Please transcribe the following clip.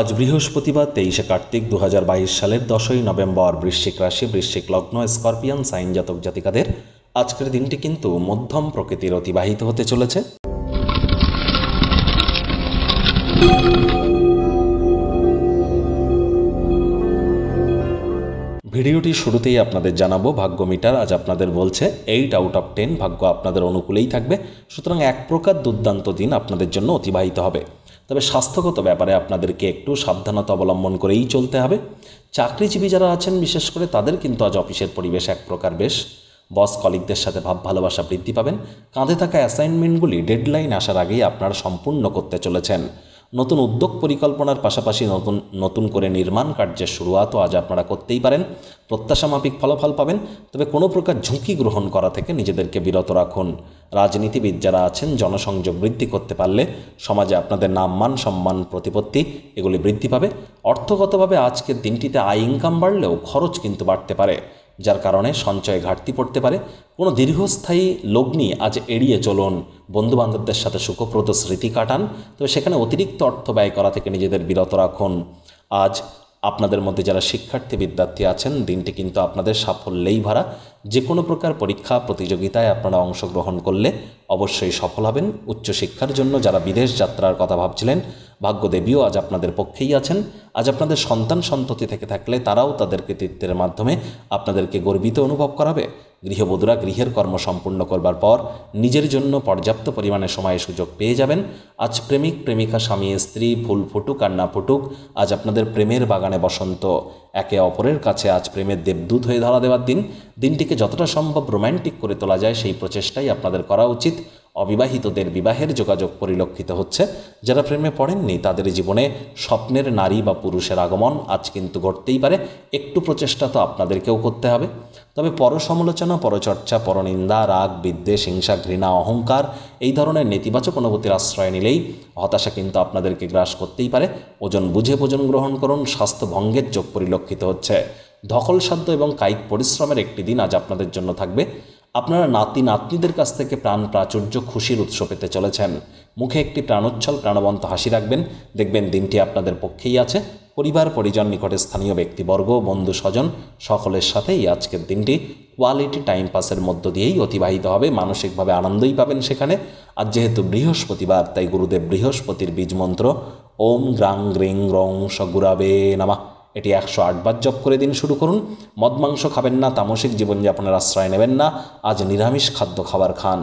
আজ বৃহস্পতিবার তেইশে কার্তিক দু সালের দশই নভেম্বর বৃশ্চিক রাশি বৃশ্চিক লগ্ন স্করপিয়ান সাইন জাতক জাতিকাদের আজকের দিনটি কিন্তু মধ্যম প্রকৃতির অতিবাহিত হতে চলেছে ভিডিওটি শুরুতেই আপনাদের জানাবো ভাগ্য মিটার আজ আপনাদের বলছে এইট আউট অফ টেন ভাগ্য আপনাদের অনুকূলেই থাকবে সুতরাং এক প্রকার দুর্দান্ত দিন আপনাদের জন্য অতিবাহিত হবে তবে স্বাস্থ্যগত ব্যাপারে আপনাদেরকে একটু সাবধানতা অবলম্বন করেই চলতে হবে চাকরিজীবী যারা আছেন বিশেষ করে তাদের কিন্তু আজ অফিসের পরিবেশ এক প্রকার বেশ বস কলিগদের সাথে ভাব ভালোবাসা বৃদ্ধি পাবেন কাঁধে থাকা অ্যাসাইনমেন্টগুলি ডেডলাইন আসার আগেই আপনারা সম্পূর্ণ করতে চলেছেন নতুন উদ্যোগ পরিকল্পনার পাশাপাশি নতুন নতুন করে নির্মাণ কার্যের শুরুয়াতও আজ আপনারা করতেই পারেন প্রত্যাশামাফিক ফলাফল পাবেন তবে কোনো প্রকার ঝুঁকি গ্রহণ করা থেকে নিজেদেরকে বিরত রাখুন রাজনীতিবিদ যারা আছেন জনসংযোগ বৃদ্ধি করতে পারলে সমাজে আপনাদের নাম মান সম্মান প্রতিপত্তি এগুলি বৃদ্ধি পাবে অর্থগতভাবে আজকের দিনটিতে আয় ইনকাম বাড়লেও খরচ কিন্তু বাড়তে পারে যার কারণে সঞ্চয়ে ঘাটতি পড়তে পারে কোনো দীর্ঘস্থায়ী লগ্নি আজ এড়িয়ে চলুন বন্ধুবান্ধবদের সাথে সুখপ্রদ স্মৃতি কাটান তবে সেখানে অতিরিক্ত অর্থ ব্যয় করা থেকে নিজেদের বিরত রাখুন আজ আপনাদের মধ্যে যারা শিক্ষার্থী বিদ্যার্থী আছেন দিনটি কিন্তু আপনাদের সাফল্যেই ভরা যে কোনো প্রকার পরীক্ষা প্রতিযোগিতায় আপনারা অংশগ্রহণ করলে অবশ্যই সফল হবেন উচ্চশিক্ষার জন্য যারা বিদেশ যাত্রার কথা ভাবছিলেন ভাগ্যদেবীও আজ আপনাদের পক্ষেই আছেন আজ আপনাদের সন্তান সন্ততি থেকে থাকলে তারাও তাদের কৃতিত্বের মাধ্যমে আপনাদেরকে গর্বিত অনুভব করাবে গৃহবধূরা গৃহের কর্ম সম্পূর্ণ করবার পর নিজের জন্য পর্যাপ্ত পরিমাণে সময় সুযোগ পেয়ে যাবেন আজ প্রেমিক প্রেমিকা স্বামী স্ত্রী ফুল ফুটুক আর না ফুটুক আজ আপনাদের প্রেমের বাগানে বসন্ত একে অপরের কাছে আজ প্রেমের দেবদূত হয়ে ধরা দেওয়ার দিন দিনটিকে যতটা সম্ভব রোম্যান্টিক করে তোলা যায় সেই প্রচেষ্টাই আপনাদের করা উচিত অবিবাহিতদের বিবাহের যোগাযোগ পরিলক্ষিত হচ্ছে যারা প্রেমে পড়েননি তাদের জীবনে স্বপ্নের নারী বা পুরুষের আগমন আজ কিন্তু ঘটতেই পারে একটু প্রচেষ্টা তো আপনাদেরকেও করতে হবে তবে পরসমালোচনা পরচর্চা পরনিন্দা রাগ বিদ্বেষ হিংসা ঘৃণা অহংকার এই ধরনের নেতিবাচক অনুভূতির আশ্রয় নিলেই হতাশা কিন্তু আপনাদেরকে গ্রাস করতেই পারে ওজন বুঝে ভোজন গ্রহণ করুন স্বাস্থ্য ভঙ্গের যোগ পরিলক্ষিত হচ্ছে সাধ্য এবং কায়িক পরিশ্রমের একটি দিন আজ আপনাদের জন্য থাকবে আপনারা নাতি নাতনিদের কাছ থেকে প্রাণ প্রাচুর্য খুশির উৎস পেতে চলেছেন মুখে একটি প্রাণোচ্ছল প্রাণবন্ত হাসি রাখবেন দেখবেন দিনটি আপনাদের পক্ষেই আছে পরিবার পরিজন নিকটে স্থানীয় ব্যক্তিবর্গ বন্ধু স্বজন সকলের সাথেই আজকের দিনটি কোয়ালিটি টাইম পাসের মধ্য দিয়েই অতিবাহিত হবে মানসিকভাবে আনন্দই পাবেন সেখানে আর যেহেতু বৃহস্পতিবার তাই গুরুদেব বৃহস্পতির বীজ মন্ত্র ওম গ্রাং গ্রিং রং সগুরাবে নামা এটি একশো আটবার জপ করে দিন শুরু করুন মদ মাংস খাবেন না তামসিক জীবনযাপনের আশ্রয় নেবেন না আজ নিরামিষ খাদ্য খাবার খান